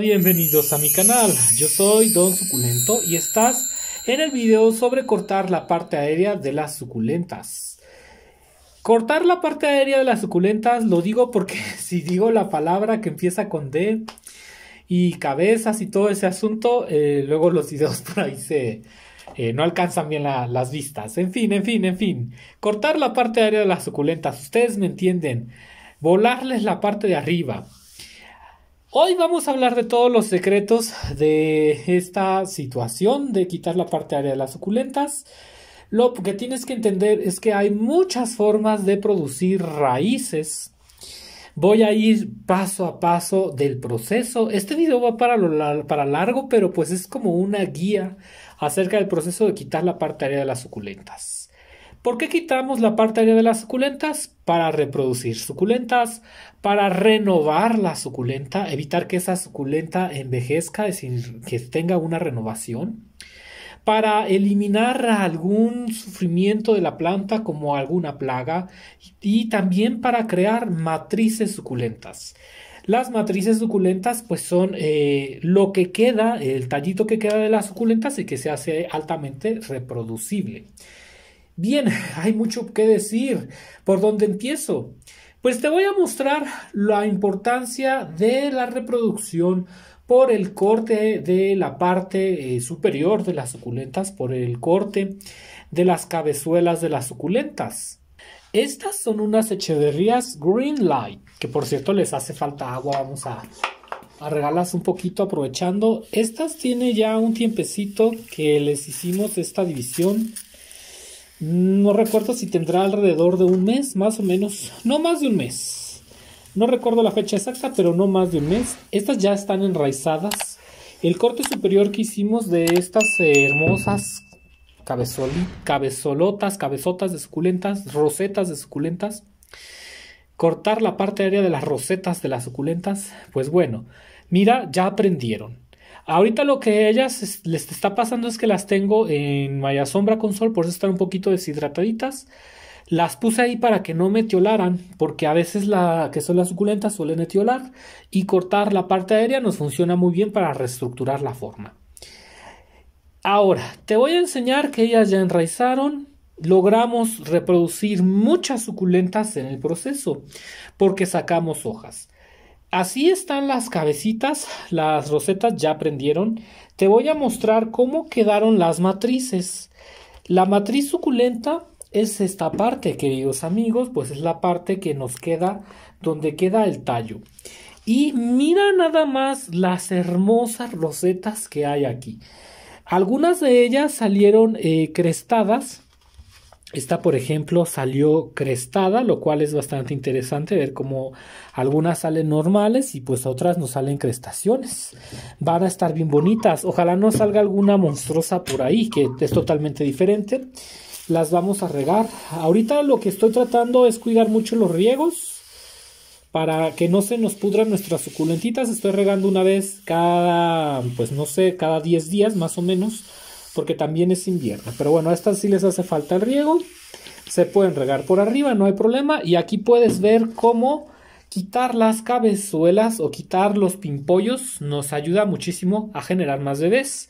bienvenidos a mi canal, yo soy Don Suculento y estás en el video sobre cortar la parte aérea de las suculentas. Cortar la parte aérea de las suculentas lo digo porque si digo la palabra que empieza con D y cabezas y todo ese asunto, eh, luego los videos por ahí se, eh, no alcanzan bien las vistas. En fin, en fin, en fin. Cortar la parte aérea de las suculentas, ustedes me entienden. Volarles la parte de arriba, Hoy vamos a hablar de todos los secretos de esta situación de quitar la parte área de las suculentas. Lo que tienes que entender es que hay muchas formas de producir raíces. Voy a ir paso a paso del proceso. Este video va para, para largo, pero pues es como una guía acerca del proceso de quitar la parte área de las suculentas. ¿Por qué quitamos la parte aérea de las suculentas? Para reproducir suculentas, para renovar la suculenta, evitar que esa suculenta envejezca, es decir, que tenga una renovación para eliminar algún sufrimiento de la planta como alguna plaga y también para crear matrices suculentas. Las matrices suculentas pues son eh, lo que queda, el tallito que queda de las suculentas y que se hace altamente reproducible. Bien, hay mucho que decir. ¿Por dónde empiezo? Pues te voy a mostrar la importancia de la reproducción por el corte de la parte eh, superior de las suculentas, por el corte de las cabezuelas de las suculentas. Estas son unas echeverrías Green Light, que por cierto les hace falta agua, vamos a, a regalarlas un poquito aprovechando. Estas tiene ya un tiempecito que les hicimos esta división no recuerdo si tendrá alrededor de un mes, más o menos. No más de un mes. No recuerdo la fecha exacta, pero no más de un mes. Estas ya están enraizadas. El corte superior que hicimos de estas hermosas cabezolotas, cabezotas de suculentas, rosetas de suculentas. Cortar la parte aérea de las rosetas de las suculentas. Pues bueno, mira, ya aprendieron. Ahorita lo que a ellas les está pasando es que las tengo en Maya Sombra con sol, por eso están un poquito deshidrataditas. Las puse ahí para que no metiolaran, porque a veces la que son las suculentas suelen etiolar y cortar la parte aérea nos funciona muy bien para reestructurar la forma. Ahora, te voy a enseñar que ellas ya enraizaron, logramos reproducir muchas suculentas en el proceso porque sacamos hojas. Así están las cabecitas, las rosetas ya prendieron. Te voy a mostrar cómo quedaron las matrices. La matriz suculenta es esta parte, queridos amigos, pues es la parte que nos queda donde queda el tallo. Y mira nada más las hermosas rosetas que hay aquí. Algunas de ellas salieron eh, crestadas esta, por ejemplo, salió crestada, lo cual es bastante interesante ver cómo algunas salen normales y pues otras nos salen crestaciones. Van a estar bien bonitas. Ojalá no salga alguna monstruosa por ahí, que es totalmente diferente. Las vamos a regar. Ahorita lo que estoy tratando es cuidar mucho los riegos para que no se nos pudran nuestras suculentitas. Estoy regando una vez cada, pues no sé, cada 10 días más o menos porque también es invierno. Pero bueno, a estas sí les hace falta el riego. Se pueden regar por arriba, no hay problema. Y aquí puedes ver cómo quitar las cabezuelas o quitar los pimpollos nos ayuda muchísimo a generar más bebés.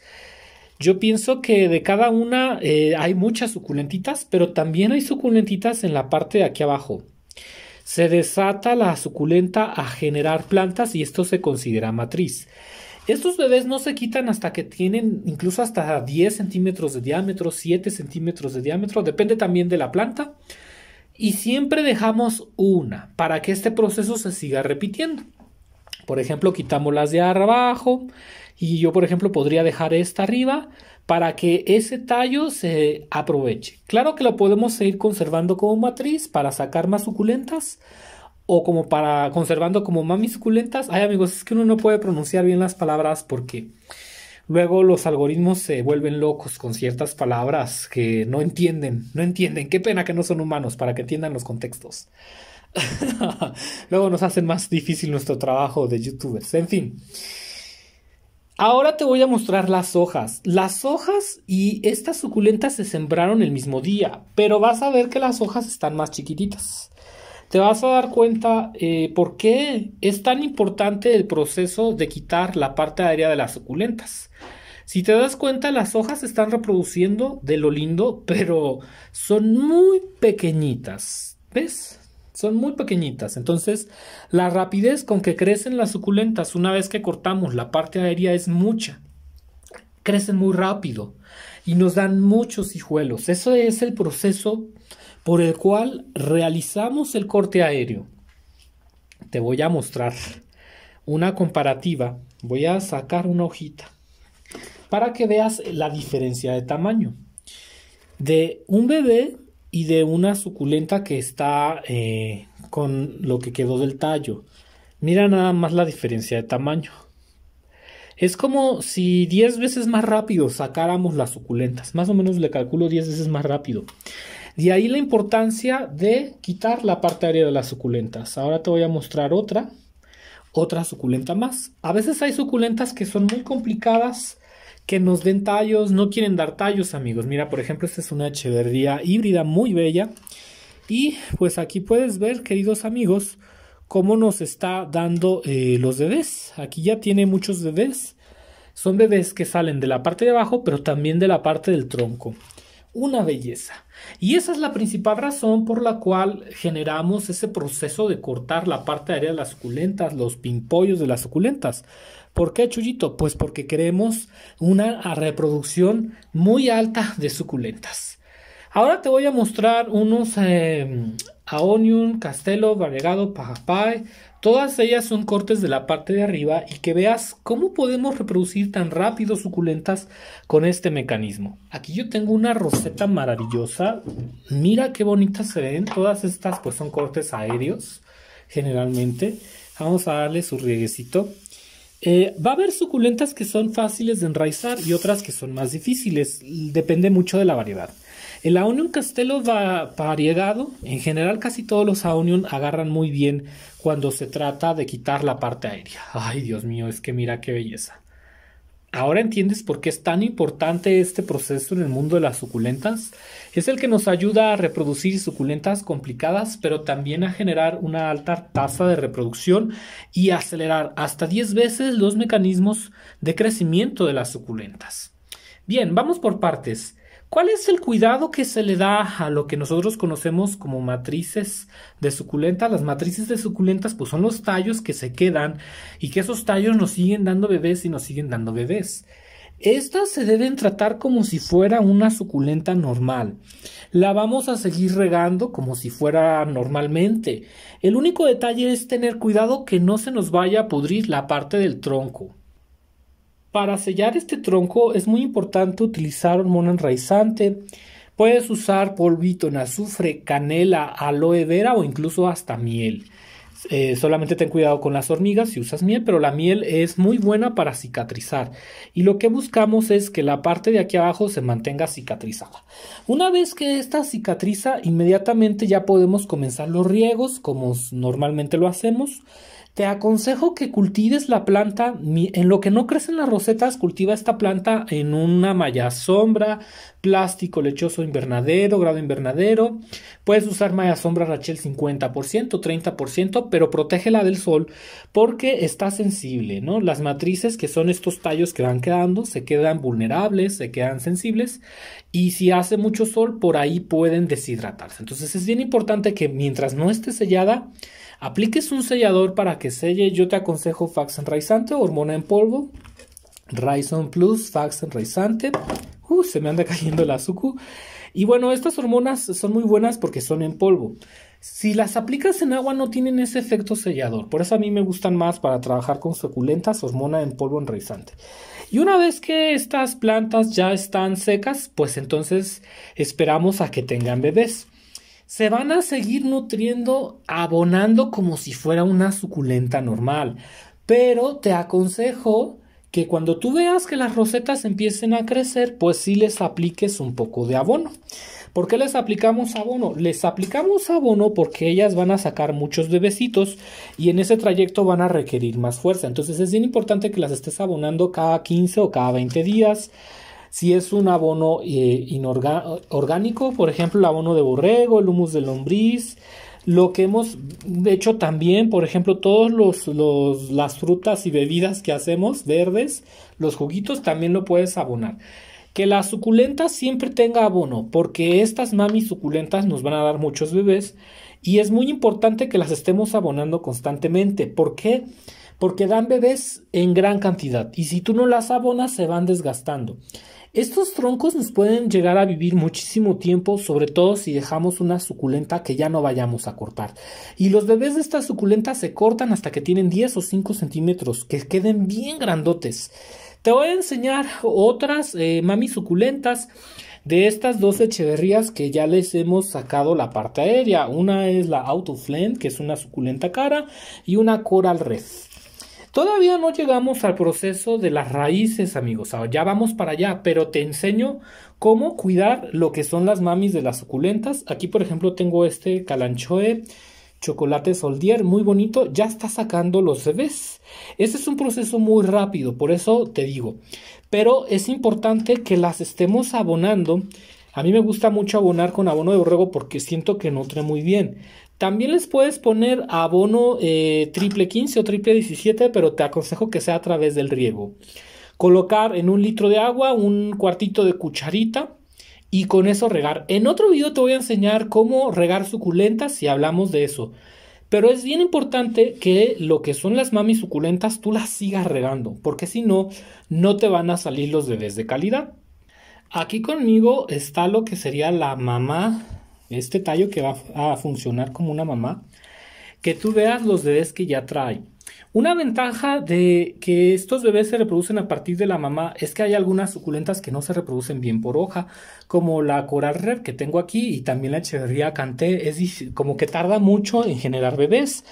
Yo pienso que de cada una eh, hay muchas suculentitas, pero también hay suculentitas en la parte de aquí abajo. Se desata la suculenta a generar plantas y esto se considera matriz. Estos bebés no se quitan hasta que tienen incluso hasta 10 centímetros de diámetro, 7 centímetros de diámetro, depende también de la planta. Y siempre dejamos una para que este proceso se siga repitiendo. Por ejemplo, quitamos las de abajo y yo, por ejemplo, podría dejar esta arriba para que ese tallo se aproveche. Claro que lo podemos seguir conservando como matriz para sacar más suculentas, o como para conservando como mami suculentas. Ay amigos, es que uno no puede pronunciar bien las palabras porque luego los algoritmos se vuelven locos con ciertas palabras que no entienden, no entienden. Qué pena que no son humanos para que entiendan los contextos. luego nos hacen más difícil nuestro trabajo de youtubers. En fin. Ahora te voy a mostrar las hojas. Las hojas y estas suculentas se sembraron el mismo día, pero vas a ver que las hojas están más chiquititas te vas a dar cuenta eh, por qué es tan importante el proceso de quitar la parte aérea de las suculentas. Si te das cuenta, las hojas están reproduciendo de lo lindo, pero son muy pequeñitas. ¿Ves? Son muy pequeñitas. Entonces, la rapidez con que crecen las suculentas una vez que cortamos la parte aérea es mucha. Crecen muy rápido y nos dan muchos hijuelos. Eso es el proceso por el cual realizamos el corte aéreo. Te voy a mostrar una comparativa. Voy a sacar una hojita para que veas la diferencia de tamaño de un bebé y de una suculenta que está eh, con lo que quedó del tallo. Mira nada más la diferencia de tamaño. Es como si 10 veces más rápido sacáramos las suculentas. Más o menos le calculo 10 veces más rápido. De ahí la importancia de quitar la parte aérea de las suculentas. Ahora te voy a mostrar otra, otra suculenta más. A veces hay suculentas que son muy complicadas, que nos den tallos, no quieren dar tallos, amigos. Mira, por ejemplo, esta es una echeverría híbrida muy bella. Y pues aquí puedes ver, queridos amigos, cómo nos está dando eh, los bebés. Aquí ya tiene muchos bebés. Son bebés que salen de la parte de abajo, pero también de la parte del tronco una belleza. Y esa es la principal razón por la cual generamos ese proceso de cortar la parte aérea de las suculentas, los pimpollos de las suculentas. ¿Por qué, Chuyito? Pues porque queremos una reproducción muy alta de suculentas. Ahora te voy a mostrar unos eh, Aonium, Castelo, Variegado, Pajapai, Todas ellas son cortes de la parte de arriba y que veas cómo podemos reproducir tan rápido suculentas con este mecanismo. Aquí yo tengo una roseta maravillosa. Mira qué bonitas se ven. Todas estas pues son cortes aéreos generalmente. Vamos a darle su rieguecito. Eh, va a haber suculentas que son fáciles de enraizar y otras que son más difíciles. Depende mucho de la variedad. El Aonion Castelo va variegado. En general, casi todos los Aonion agarran muy bien cuando se trata de quitar la parte aérea. Ay, Dios mío, es que mira qué belleza. Ahora entiendes por qué es tan importante este proceso en el mundo de las suculentas. Es el que nos ayuda a reproducir suculentas complicadas, pero también a generar una alta tasa de reproducción y acelerar hasta 10 veces los mecanismos de crecimiento de las suculentas. Bien, vamos por partes. ¿Cuál es el cuidado que se le da a lo que nosotros conocemos como matrices de suculenta? Las matrices de suculentas pues son los tallos que se quedan y que esos tallos nos siguen dando bebés y nos siguen dando bebés. Estas se deben tratar como si fuera una suculenta normal. La vamos a seguir regando como si fuera normalmente. El único detalle es tener cuidado que no se nos vaya a pudrir la parte del tronco. Para sellar este tronco es muy importante utilizar hormona enraizante. Puedes usar polvito en azufre, canela, aloe vera o incluso hasta miel. Eh, solamente ten cuidado con las hormigas si usas miel, pero la miel es muy buena para cicatrizar. Y lo que buscamos es que la parte de aquí abajo se mantenga cicatrizada. Una vez que esta cicatriza, inmediatamente ya podemos comenzar los riegos como normalmente lo hacemos. Te aconsejo que cultives la planta, en lo que no crecen las rosetas, cultiva esta planta en una malla sombra, plástico lechoso invernadero, grado invernadero. Puedes usar malla sombra Rachel 50%, 30%, pero protégela del sol porque está sensible, ¿no? Las matrices que son estos tallos que van quedando se quedan vulnerables, se quedan sensibles y si hace mucho sol por ahí pueden deshidratarse. Entonces es bien importante que mientras no esté sellada, Apliques un sellador para que selle. Yo te aconsejo Fax Enraizante, hormona en polvo, Rhizon Plus, Fax Enraizante. Uh, se me anda cayendo la suku. Y bueno, estas hormonas son muy buenas porque son en polvo. Si las aplicas en agua no tienen ese efecto sellador. Por eso a mí me gustan más para trabajar con suculentas, hormona en polvo enraizante. Y una vez que estas plantas ya están secas, pues entonces esperamos a que tengan bebés se van a seguir nutriendo abonando como si fuera una suculenta normal. Pero te aconsejo que cuando tú veas que las rosetas empiecen a crecer, pues sí les apliques un poco de abono. ¿Por qué les aplicamos abono? Les aplicamos abono porque ellas van a sacar muchos bebecitos y en ese trayecto van a requerir más fuerza. Entonces es bien importante que las estés abonando cada 15 o cada 20 días. Si es un abono eh, orgánico, por ejemplo, el abono de borrego, el humus de lombriz, lo que hemos hecho también, por ejemplo, todas los, las frutas y bebidas que hacemos verdes, los juguitos también lo puedes abonar. Que la suculenta siempre tenga abono, porque estas mamis suculentas nos van a dar muchos bebés y es muy importante que las estemos abonando constantemente. ¿Por qué? Porque dan bebés en gran cantidad y si tú no las abonas se van desgastando. Estos troncos nos pueden llegar a vivir muchísimo tiempo, sobre todo si dejamos una suculenta que ya no vayamos a cortar. Y los bebés de estas suculentas se cortan hasta que tienen 10 o 5 centímetros, que queden bien grandotes. Te voy a enseñar otras eh, mami suculentas de estas dos echeverrías que ya les hemos sacado la parte aérea. Una es la Autoflame, que es una suculenta cara, y una Coral Red. Todavía no llegamos al proceso de las raíces, amigos. Ah, ya vamos para allá, pero te enseño cómo cuidar lo que son las mamis de las suculentas. Aquí, por ejemplo, tengo este calanchoe chocolate soldier, muy bonito, ya está sacando los bebés. Este es un proceso muy rápido, por eso te digo. Pero es importante que las estemos abonando. A mí me gusta mucho abonar con abono de borrego porque siento que nutre muy bien. También les puedes poner abono eh, triple 15 o triple 17, pero te aconsejo que sea a través del riego. Colocar en un litro de agua un cuartito de cucharita y con eso regar. En otro video te voy a enseñar cómo regar suculentas si hablamos de eso. Pero es bien importante que lo que son las mamis suculentas tú las sigas regando, porque si no, no te van a salir los bebés de calidad. Aquí conmigo está lo que sería la mamá este tallo que va a funcionar como una mamá, que tú veas los bebés que ya trae. Una ventaja de que estos bebés se reproducen a partir de la mamá es que hay algunas suculentas que no se reproducen bien por hoja, como la coral red que tengo aquí y también la echeverría canté, es como que tarda mucho en generar bebés.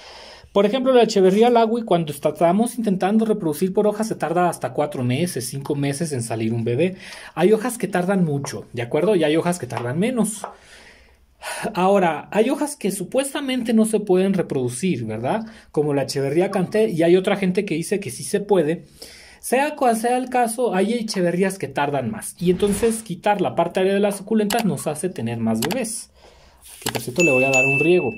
Por ejemplo, la Echeverría Lagui, cuando estamos intentando reproducir por hoja... se tarda hasta cuatro meses, cinco meses en salir un bebé. Hay hojas que tardan mucho, ¿de acuerdo? Y hay hojas que tardan menos. Ahora, hay hojas que supuestamente no se pueden reproducir, ¿verdad? Como la Echeverría Canté, y hay otra gente que dice que sí se puede. Sea cual sea el caso, hay Echeverrías que tardan más. Y entonces quitar la parte área de las suculentas nos hace tener más bebés. Que por cierto le voy a dar un riego.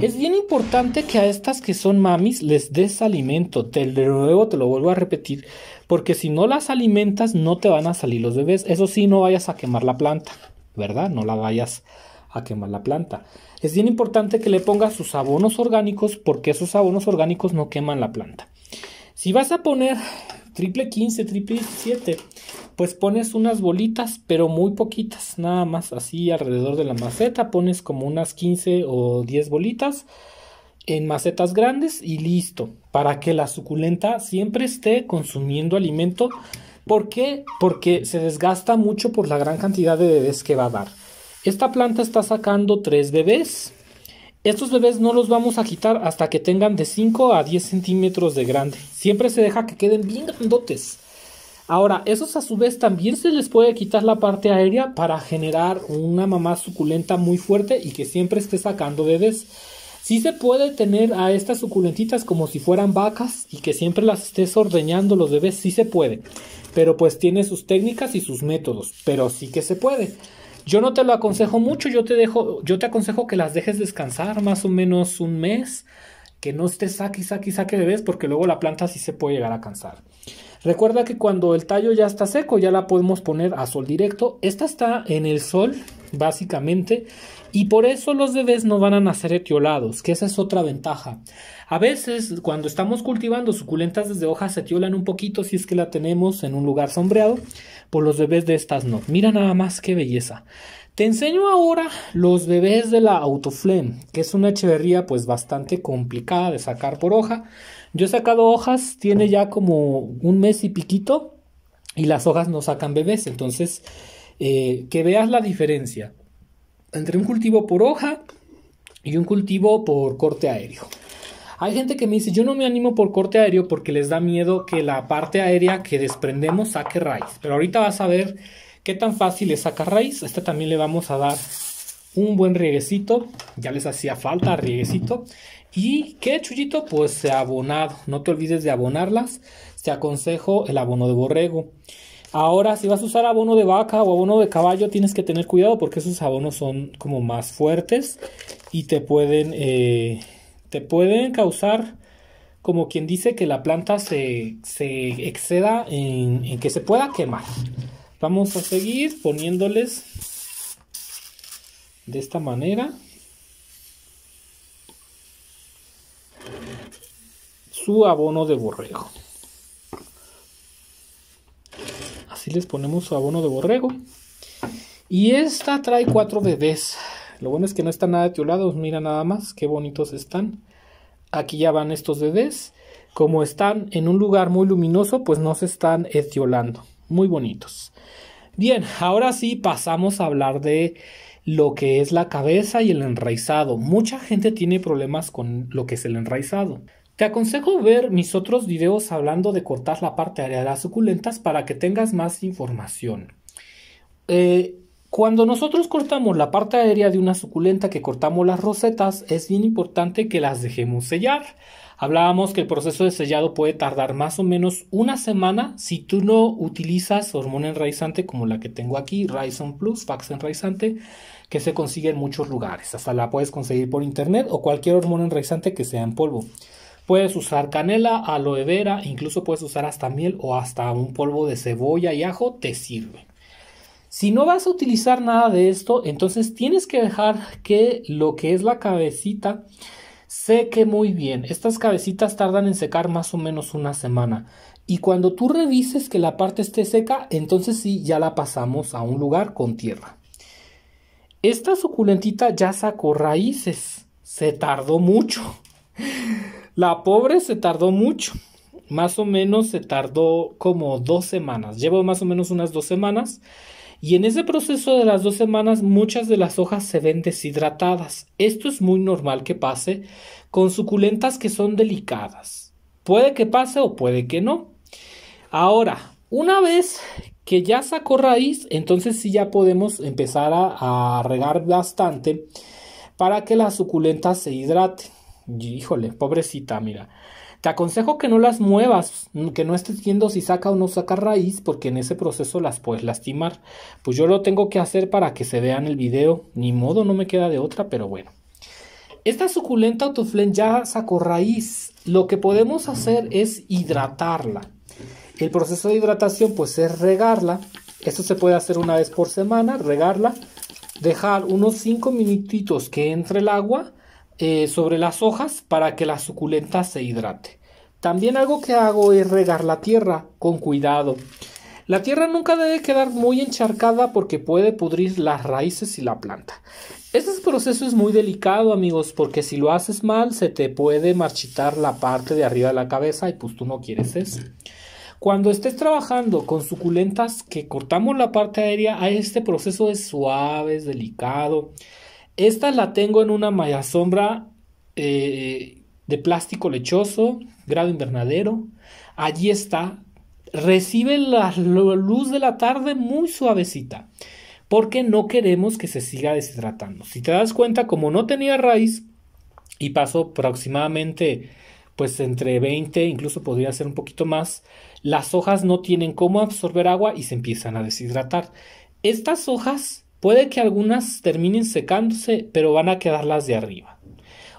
Es bien importante que a estas que son mamis les des alimento. de nuevo te lo vuelvo a repetir. Porque si no las alimentas, no te van a salir los bebés. Eso sí, no vayas a quemar la planta, ¿verdad? No la vayas quema quemar la planta. Es bien importante que le pongas sus abonos orgánicos porque esos abonos orgánicos no queman la planta. Si vas a poner triple 15, triple 17, pues pones unas bolitas, pero muy poquitas, nada más así alrededor de la maceta, pones como unas 15 o 10 bolitas en macetas grandes y listo, para que la suculenta siempre esté consumiendo alimento. ¿Por qué? Porque se desgasta mucho por la gran cantidad de bebés que va a dar. Esta planta está sacando tres bebés. Estos bebés no los vamos a quitar hasta que tengan de 5 a 10 centímetros de grande. Siempre se deja que queden bien grandotes. Ahora, esos a su vez también se les puede quitar la parte aérea para generar una mamá suculenta muy fuerte y que siempre esté sacando bebés. Sí se puede tener a estas suculentitas como si fueran vacas y que siempre las estés ordeñando los bebés, sí se puede. Pero pues tiene sus técnicas y sus métodos, pero sí que se puede. Yo no te lo aconsejo mucho, yo te dejo, yo te aconsejo que las dejes descansar más o menos un mes, que no estés saque, saque, saque bebés, porque luego la planta sí se puede llegar a cansar. Recuerda que cuando el tallo ya está seco, ya la podemos poner a sol directo. Esta está en el sol, básicamente, y por eso los bebés no van a nacer etiolados, que esa es otra ventaja. A veces, cuando estamos cultivando suculentas desde hojas, se tiolan un poquito si es que la tenemos en un lugar sombreado, por los bebés de estas no. Mira nada más qué belleza. Te enseño ahora los bebés de la Autoflem, que es una echeverría pues bastante complicada de sacar por hoja. Yo he sacado hojas, tiene ya como un mes y piquito, y las hojas no sacan bebés, entonces eh, que veas la diferencia entre un cultivo por hoja y un cultivo por corte aéreo. Hay gente que me dice, yo no me animo por corte aéreo porque les da miedo que la parte aérea que desprendemos saque raíz. Pero ahorita vas a ver qué tan fácil es sacar raíz. A este también le vamos a dar un buen rieguecito. Ya les hacía falta rieguecito. ¿Y qué, chulito Pues abonado. No te olvides de abonarlas. Te aconsejo el abono de borrego. Ahora, si vas a usar abono de vaca o abono de caballo, tienes que tener cuidado porque esos abonos son como más fuertes y te pueden eh, te pueden causar, como quien dice, que la planta se, exceda en, en que se pueda quemar. Vamos a seguir poniéndoles de esta manera. su abono de borrego. Así les ponemos su abono de borrego. Y esta trae cuatro bebés. Lo bueno es que no están nada etiolados, mira nada más, qué bonitos están. Aquí ya van estos bebés. Como están en un lugar muy luminoso, pues no se están etiolando. Muy bonitos. Bien, ahora sí pasamos a hablar de lo que es la cabeza y el enraizado. Mucha gente tiene problemas con lo que es el enraizado. Te aconsejo ver mis otros videos hablando de cortar la parte área de las suculentas para que tengas más información. Eh, cuando nosotros cortamos la parte aérea de una suculenta que cortamos las rosetas, es bien importante que las dejemos sellar. Hablábamos que el proceso de sellado puede tardar más o menos una semana si tú no utilizas hormona enraizante como la que tengo aquí, Ryzen Plus, Fax enraizante, que se consigue en muchos lugares. Hasta la puedes conseguir por internet o cualquier hormona enraizante que sea en polvo. Puedes usar canela, aloe vera, incluso puedes usar hasta miel o hasta un polvo de cebolla y ajo, te sirve. Si no vas a utilizar nada de esto, entonces tienes que dejar que lo que es la cabecita seque muy bien. Estas cabecitas tardan en secar más o menos una semana. Y cuando tú revises que la parte esté seca, entonces sí, ya la pasamos a un lugar con tierra. Esta suculentita ya sacó raíces. Se tardó mucho. La pobre se tardó mucho. Más o menos se tardó como dos semanas. Llevo más o menos unas dos semanas. Y en ese proceso de las dos semanas muchas de las hojas se ven deshidratadas. Esto es muy normal que pase con suculentas que son delicadas. Puede que pase o puede que no. Ahora, una vez que ya sacó raíz, entonces sí ya podemos empezar a, a regar bastante para que la suculenta se hidrate. Híjole, pobrecita, mira. Te aconsejo que no las muevas, que no estés viendo si saca o no saca raíz, porque en ese proceso las puedes lastimar. Pues yo lo tengo que hacer para que se vean el video, ni modo, no me queda de otra, pero bueno. Esta suculenta autoflen ya sacó raíz. Lo que podemos hacer es hidratarla. El proceso de hidratación pues es regarla. Esto se puede hacer una vez por semana, regarla, dejar unos 5 minutitos que entre el agua eh, sobre las hojas para que la suculenta se hidrate. También algo que hago es regar la tierra con cuidado. La tierra nunca debe quedar muy encharcada porque puede pudrir las raíces y la planta. Este proceso es muy delicado amigos porque si lo haces mal se te puede marchitar la parte de arriba de la cabeza y pues tú no quieres eso. Cuando estés trabajando con suculentas que cortamos la parte aérea, este proceso es suave, es delicado. Esta la tengo en una malla sombra eh, de plástico lechoso, grado invernadero. Allí está. Recibe la luz de la tarde muy suavecita. Porque no queremos que se siga deshidratando. Si te das cuenta, como no tenía raíz y pasó aproximadamente pues entre 20, incluso podría ser un poquito más, las hojas no tienen cómo absorber agua y se empiezan a deshidratar. Estas hojas Puede que algunas terminen secándose, pero van a quedar las de arriba.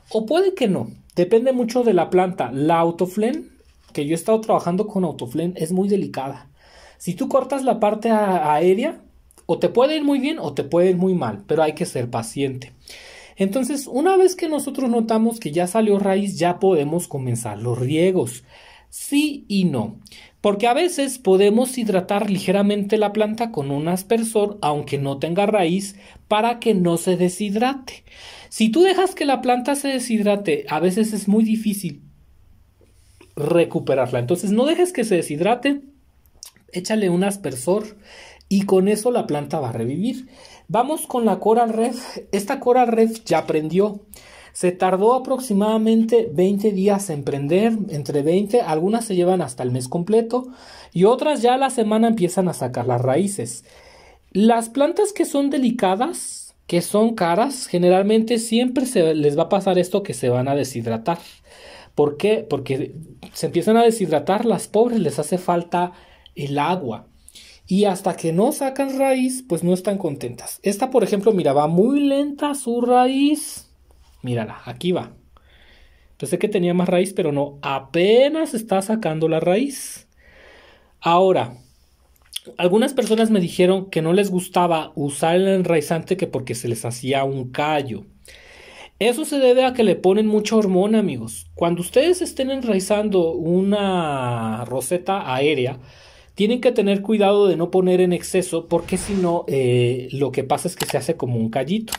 O puede que no. Depende mucho de la planta. La autoflen, que yo he estado trabajando con autoflen, es muy delicada. Si tú cortas la parte aérea, o te puede ir muy bien o te puede ir muy mal, pero hay que ser paciente. Entonces, una vez que nosotros notamos que ya salió raíz, ya podemos comenzar los riegos. Sí y no. Porque a veces podemos hidratar ligeramente la planta con un aspersor, aunque no tenga raíz, para que no se deshidrate. Si tú dejas que la planta se deshidrate, a veces es muy difícil recuperarla. Entonces no dejes que se deshidrate, échale un aspersor y con eso la planta va a revivir. Vamos con la Coral Red. Esta Coral Red ya prendió. Se tardó aproximadamente 20 días en prender, entre 20, algunas se llevan hasta el mes completo y otras ya a la semana empiezan a sacar las raíces. Las plantas que son delicadas, que son caras, generalmente siempre se les va a pasar esto que se van a deshidratar. ¿Por qué? Porque se empiezan a deshidratar, las pobres les hace falta el agua. Y hasta que no sacan raíz, pues no están contentas. Esta, por ejemplo, mira, va muy lenta su raíz. Mírala, aquí va. Pensé que tenía más raíz, pero no, apenas está sacando la raíz. Ahora, algunas personas me dijeron que no les gustaba usar el enraizante que porque se les hacía un callo. Eso se debe a que le ponen mucha hormona, amigos. Cuando ustedes estén enraizando una roseta aérea, tienen que tener cuidado de no poner en exceso porque si no, eh, lo que pasa es que se hace como un callito.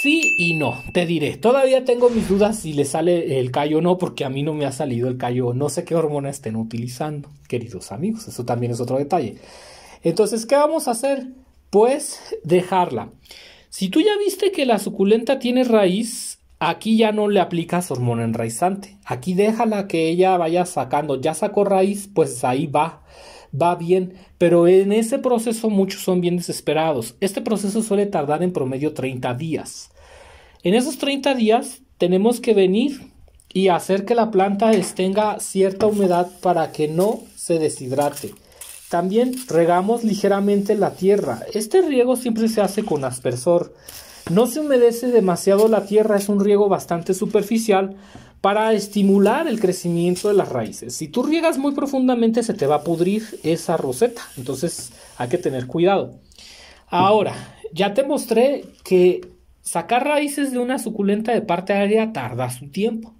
Sí y no, te diré. Todavía tengo mis dudas si le sale el callo o no, porque a mí no me ha salido el callo. No sé qué hormona estén utilizando, queridos amigos. Eso también es otro detalle. Entonces, ¿qué vamos a hacer? Pues dejarla. Si tú ya viste que la suculenta tiene raíz, aquí ya no le aplicas hormona enraizante. Aquí déjala que ella vaya sacando. Ya sacó raíz, pues ahí va va bien, pero en ese proceso muchos son bien desesperados. Este proceso suele tardar en promedio 30 días. En esos 30 días tenemos que venir y hacer que la planta tenga cierta humedad para que no se deshidrate. También regamos ligeramente la tierra. Este riego siempre se hace con aspersor. No se humedece demasiado la tierra, es un riego bastante superficial para estimular el crecimiento de las raíces. Si tú riegas muy profundamente se te va a pudrir esa roseta, entonces hay que tener cuidado. Ahora, ya te mostré que sacar raíces de una suculenta de parte aérea tarda su tiempo.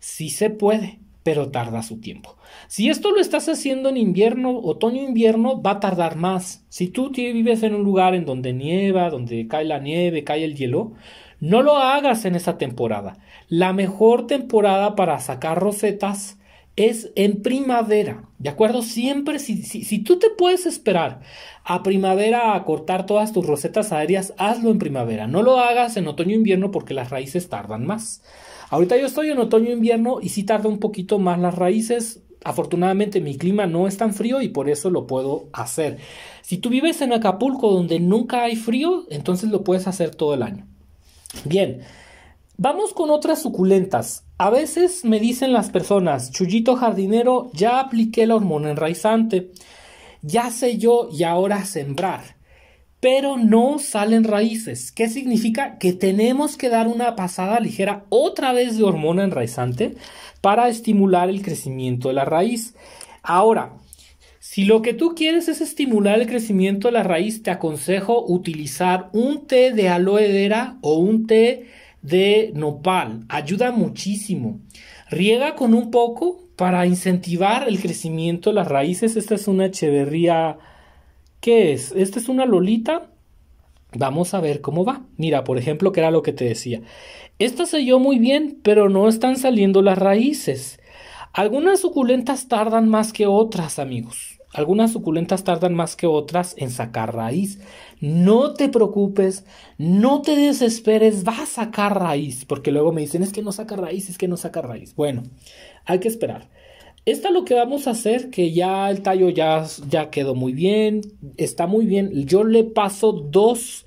Sí se puede, pero tarda su tiempo. Si esto lo estás haciendo en invierno, otoño-invierno, va a tardar más. Si tú vives en un lugar en donde nieva, donde cae la nieve, cae el hielo, no lo hagas en esa temporada. La mejor temporada para sacar rosetas es en primavera, ¿de acuerdo? Siempre, si, tú te puedes esperar a primavera a cortar todas tus rosetas aéreas, hazlo en primavera. No lo hagas en otoño-invierno e porque las raíces tardan más. Ahorita yo estoy en otoño-invierno e y si tarda un poquito más las raíces. Afortunadamente mi clima no es tan frío y por eso lo puedo hacer. Si tú vives en Acapulco donde nunca hay frío, entonces lo puedes hacer todo el año. Bien, vamos con otras suculentas. A veces me dicen las personas, Chullito jardinero, ya apliqué la hormona enraizante, ya sé yo y ahora sembrar pero no salen raíces. ¿Qué significa? Que tenemos que dar una pasada ligera otra vez de hormona enraizante para estimular el crecimiento de la raíz. Ahora, si lo que tú quieres es estimular el crecimiento de la raíz, te aconsejo utilizar un té de aloe vera o un té de nopal. Ayuda muchísimo. Riega con un poco para incentivar el crecimiento de las raíces. Esta es una echeverría. ¿Qué es? Esta es una lolita. Vamos a ver cómo va. Mira, por ejemplo, que era lo que te decía. Esta selló muy bien, pero no están saliendo las raíces. Algunas suculentas tardan más que otras, amigos. Algunas suculentas tardan más que otras en sacar raíz. No te preocupes, no te desesperes, va a sacar raíz, porque luego me dicen, es que no saca raíz, es que no saca raíz. Bueno, hay que esperar. Esta lo que vamos a hacer, que ya el tallo ya, ya quedó muy bien, está muy bien. Yo le paso dos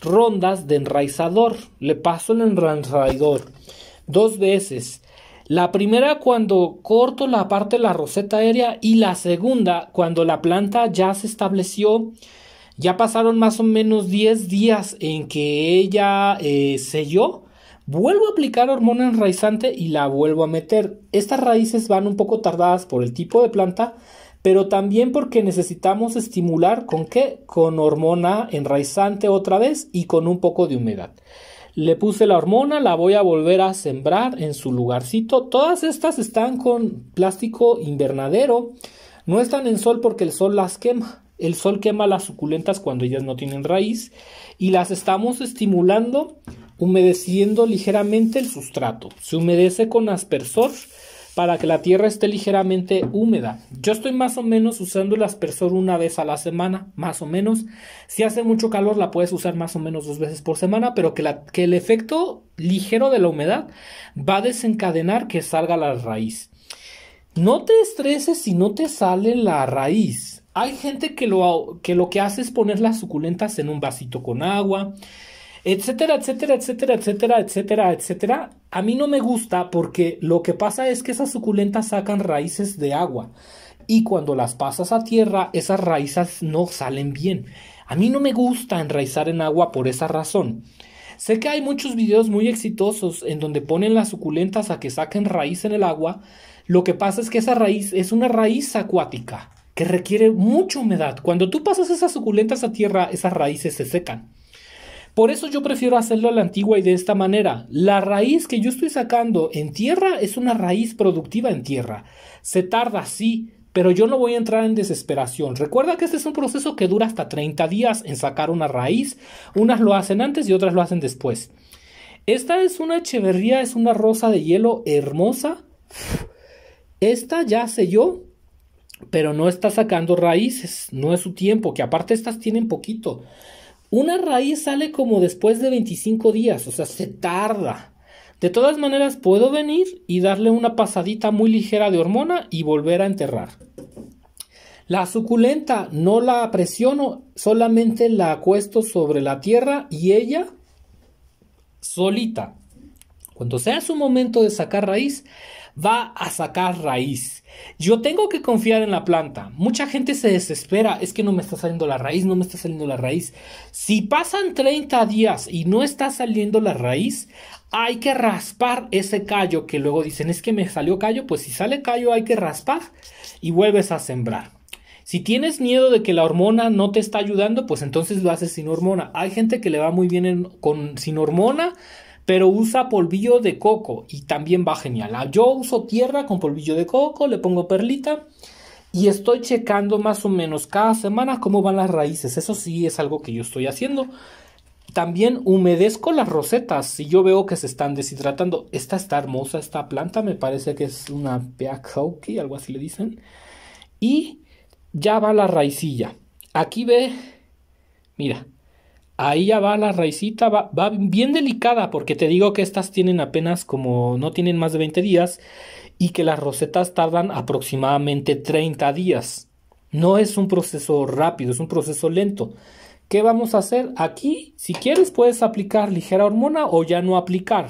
rondas de enraizador, le paso el enraizador dos veces la primera cuando corto la parte de la roseta aérea y la segunda cuando la planta ya se estableció. Ya pasaron más o menos 10 días en que ella eh, selló. Vuelvo a aplicar hormona enraizante y la vuelvo a meter. Estas raíces van un poco tardadas por el tipo de planta, pero también porque necesitamos estimular con qué? Con hormona enraizante otra vez y con un poco de humedad le puse la hormona, la voy a volver a sembrar en su lugarcito. Todas estas están con plástico invernadero, no están en sol porque el sol las quema. El sol quema las suculentas cuando ellas no tienen raíz y las estamos estimulando humedeciendo ligeramente el sustrato. Se humedece con aspersor para que la tierra esté ligeramente húmeda. Yo estoy más o menos usando el aspersor una vez a la semana, más o menos. Si hace mucho calor la puedes usar más o menos dos veces por semana, pero que, el efecto ligero de la humedad va a desencadenar que salga la raíz. No te estreses si no te sale la raíz. Hay gente que lo que, lo que hace es poner las suculentas en un vasito con agua etcétera, etcétera, etcétera, etcétera, etcétera, etcétera. A mí no me gusta porque lo que pasa es que esas suculentas sacan raíces de agua y cuando las pasas a tierra esas raíces no salen bien. A mí no me gusta enraizar en agua por esa razón. Sé que hay muchos videos muy exitosos en donde ponen las suculentas a que saquen raíz en el agua. Lo que pasa es que esa raíz es una raíz acuática que requiere mucha humedad. Cuando tú pasas esas suculentas a tierra, esas raíces se secan. Por eso yo prefiero hacerlo a la antigua y de esta manera. La raíz que yo estoy sacando en tierra es una raíz productiva en tierra. Se tarda, sí, pero yo no voy a entrar en desesperación. Recuerda que este es un proceso que dura hasta 30 días en sacar una raíz. Unas lo hacen antes y otras lo hacen después. Esta es una echeverría, es una rosa de hielo hermosa. Esta ya sé yo, pero no está sacando raíces, no es su tiempo, que aparte estas tienen poquito. Una raíz sale como después de 25 días, o sea, se tarda. De todas maneras, puedo venir y darle una pasadita muy ligera de hormona y volver a enterrar. La suculenta no la presiono, solamente la acuesto sobre la tierra y ella solita. Cuando sea su momento de sacar raíz, va a sacar raíz. Yo tengo que confiar en la planta. Mucha gente se desespera, es que no me está saliendo la raíz, no me está saliendo la raíz. Si pasan 30 días y no está saliendo la raíz, hay que raspar ese callo que luego dicen, es que me salió callo, pues si sale callo hay que raspar y vuelves a sembrar. Si tienes miedo de que la hormona no te está ayudando, pues entonces lo haces sin hormona. Hay gente que le va muy bien con, sin hormona pero usa polvillo de coco y también va genial. ¿ah? Yo uso tierra con polvillo de coco, le pongo perlita y estoy checando más o menos cada semana cómo van las raíces. Eso sí es algo que yo estoy haciendo. También humedezco las rosetas si yo veo que se están deshidratando. Esta está hermosa, esta planta me parece que es una Peacocki, algo así le dicen. Y ya va la raicilla. Aquí ve, mira, Ahí ya va la raicita, va, va bien delicada, porque te digo que estas tienen apenas como, no tienen más de 20 días, y que las rosetas tardan aproximadamente 30 días. No es un proceso rápido, es un proceso lento. ¿Qué vamos a hacer? Aquí, si quieres, puedes aplicar ligera hormona o ya no aplicar.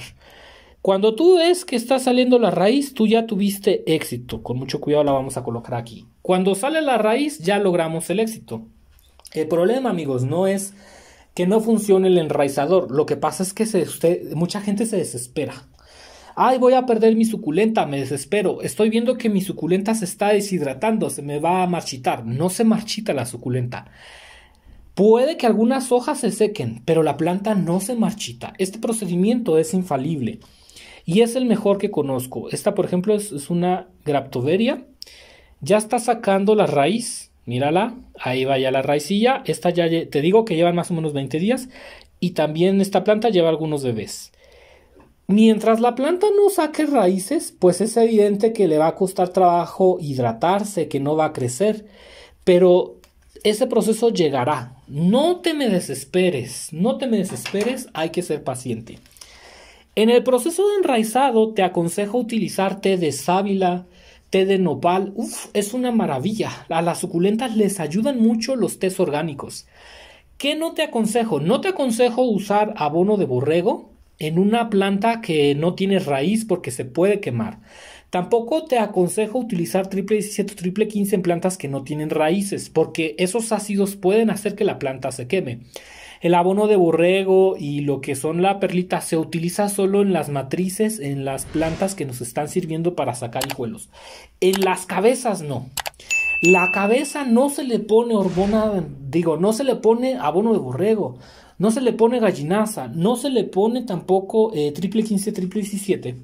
Cuando tú ves que está saliendo la raíz, tú ya tuviste éxito. Con mucho cuidado la vamos a colocar aquí. Cuando sale la raíz, ya logramos el éxito. El problema, amigos, no es que no funcione el enraizador. Lo que pasa es que se, mucha gente se desespera. Ay, voy a perder mi suculenta, me desespero. Estoy viendo que mi suculenta se está deshidratando, se me va a marchitar. No se marchita la suculenta. Puede que algunas hojas se sequen, pero la planta no se marchita. Este procedimiento es infalible y es el mejor que conozco. Esta, por ejemplo, es, es una graptoveria. Ya está sacando la raíz, Mírala, ahí va la raicilla. Esta ya te digo que lleva más o menos 20 días y también esta planta lleva algunos bebés. Mientras la planta no saque raíces, pues es evidente que le va a costar trabajo hidratarse, que no va a crecer, pero ese proceso llegará. No te me desesperes, no te me desesperes, hay que ser paciente. En el proceso de enraizado te aconsejo utilizarte de sábila, té de nopal, uff, es una maravilla. A las suculentas les ayudan mucho los tés orgánicos. ¿Qué no te aconsejo? No te aconsejo usar abono de borrego en una planta que no tiene raíz porque se puede quemar. Tampoco te aconsejo utilizar triple 17 triple 15 en plantas que no tienen raíces porque esos ácidos pueden hacer que la planta se queme. El abono de borrego y lo que son la perlita se utiliza solo en las matrices, en las plantas que nos están sirviendo para sacar hijuelos. En las cabezas no. La cabeza no se le pone hormona, digo, no se le pone abono de borrego, no se le pone gallinaza, no se le pone tampoco eh, triple 15, triple 17,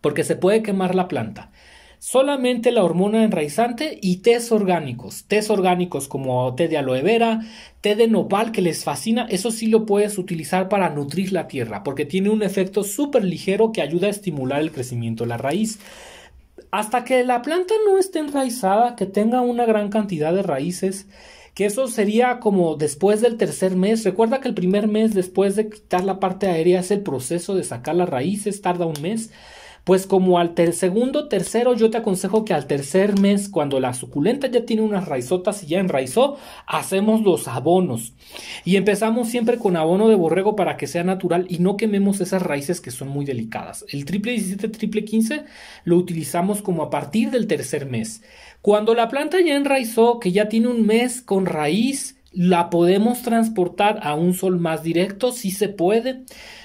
porque se puede quemar la planta solamente la hormona enraizante y tés orgánicos. Tés orgánicos como té de aloe vera, té de nopal que les fascina, eso sí lo puedes utilizar para nutrir la tierra, porque tiene un efecto súper ligero que ayuda a estimular el crecimiento de la raíz. Hasta que la planta no esté enraizada, que tenga una gran cantidad de raíces, que eso sería como después del tercer mes. Recuerda que el primer mes después de quitar la parte aérea es el proceso de sacar las raíces, tarda un mes. Pues como al segundo, tercero, yo te aconsejo que al tercer mes, cuando la suculenta ya tiene unas raizotas y ya enraizó, hacemos los abonos. Y empezamos siempre con abono de borrego para que sea natural y no quememos esas raíces que son muy delicadas. El triple 17, triple 15 lo utilizamos como a partir del tercer mes. Cuando la planta ya enraizó, que ya tiene un mes con raíz, ¿La podemos transportar a un sol más directo? si se puede.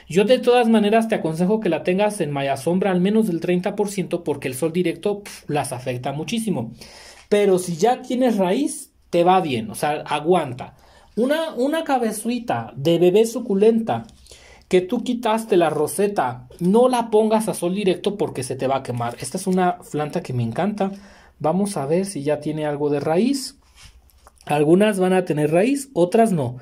Yo de todas maneras te aconsejo que la tengas en maya sombra al menos del 30% porque el sol directo las afecta muchísimo. Pero si ya tienes raíz, te va bien, o sea, aguanta. Una, una cabezuita de bebé suculenta que tú quitaste la roseta, no la pongas a sol directo porque se te va a quemar. Esta es una planta que me encanta. Vamos a ver si ya tiene algo de raíz. Algunas van a tener raíz, otras no.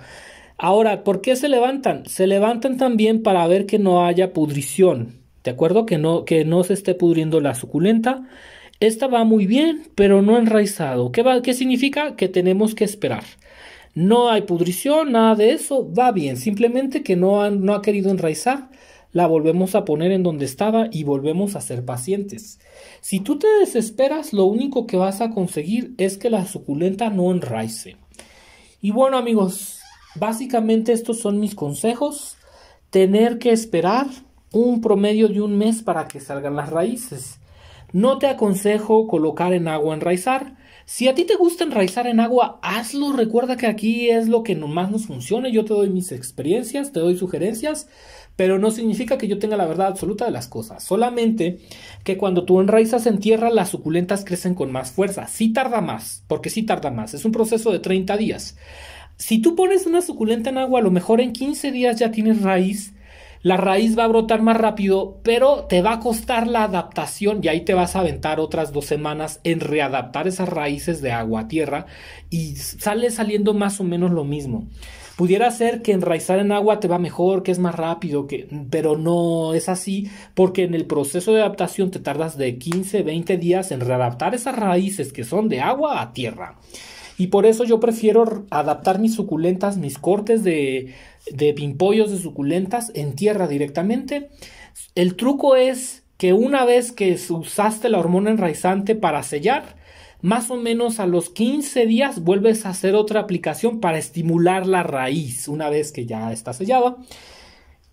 Ahora, ¿por qué se levantan? Se levantan también para ver que no haya pudrición, ¿de acuerdo? Que no, que no se esté pudriendo la suculenta. Esta va muy bien, pero no enraizado. ¿Qué, significa? Que tenemos que esperar. No hay pudrición, nada de eso, va bien. Simplemente que no, no ha querido enraizar la volvemos a poner en donde estaba y volvemos a ser pacientes. Si tú te desesperas, lo único que vas a conseguir es que la suculenta no enraice. Y bueno amigos, básicamente estos son mis consejos. Tener que esperar un promedio de un mes para que salgan las raíces. No te aconsejo colocar en agua enraizar. Si a ti te gusta enraizar en agua, hazlo. Recuerda que aquí es lo que más nos funciona. Yo te doy mis experiencias, te doy sugerencias, pero no significa que yo tenga la verdad absoluta de las cosas, solamente que cuando tú enraizas en tierra, las suculentas crecen con más fuerza, sí tarda más, porque sí tarda más, es un proceso de 30 días. Si tú pones una suculenta en agua, a lo mejor en 15 días ya tienes raíz, la raíz va a brotar más rápido, pero te va a costar la adaptación y ahí te vas a aventar otras dos semanas en readaptar esas raíces de agua a tierra y sale saliendo más o menos lo mismo. Pudiera ser que enraizar en agua te va mejor, que es más rápido, que, pero no es así, porque en el proceso de adaptación te tardas de 15, 20 días en readaptar esas raíces que son de agua a tierra. Y por eso yo prefiero adaptar mis suculentas, mis cortes de, de pimpollos de suculentas en tierra directamente. El truco es que una vez que usaste la hormona enraizante para sellar, más o menos a los 15 días vuelves a hacer otra aplicación para estimular la raíz una vez que ya está sellada.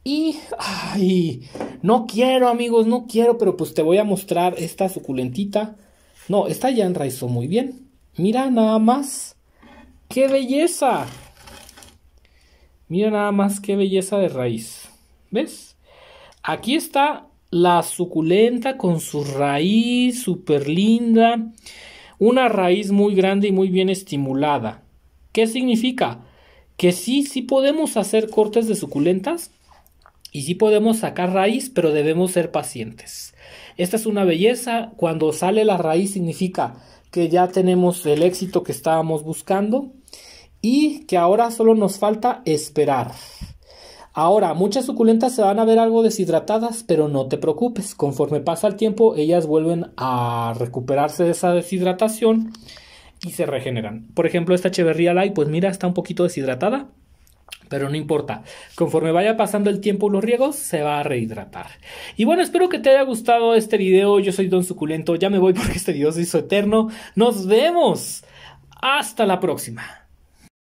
Y, ay, no quiero amigos, no quiero, pero pues te voy a mostrar esta suculentita. No, esta ya enraizó muy bien. Mira nada más, qué belleza. Mira nada más qué belleza de raíz. ¿Ves? Aquí está la suculenta con su raíz súper linda una raíz muy grande y muy bien estimulada. ¿Qué significa? Que sí, sí podemos hacer cortes de suculentas y sí podemos sacar raíz, pero debemos ser pacientes. Esta es una belleza, cuando sale la raíz significa que ya tenemos el éxito que estábamos buscando y que ahora solo nos falta esperar. Ahora, muchas suculentas se van a ver algo deshidratadas, pero no te preocupes, conforme pasa el tiempo ellas vuelven a recuperarse de esa deshidratación y se regeneran. Por ejemplo, esta Cheverría Light, pues mira, está un poquito deshidratada, pero no importa, conforme vaya pasando el tiempo los riegos se va a rehidratar. Y bueno, espero que te haya gustado este video, yo soy Don Suculento, ya me voy porque este video se hizo eterno, nos vemos, hasta la próxima.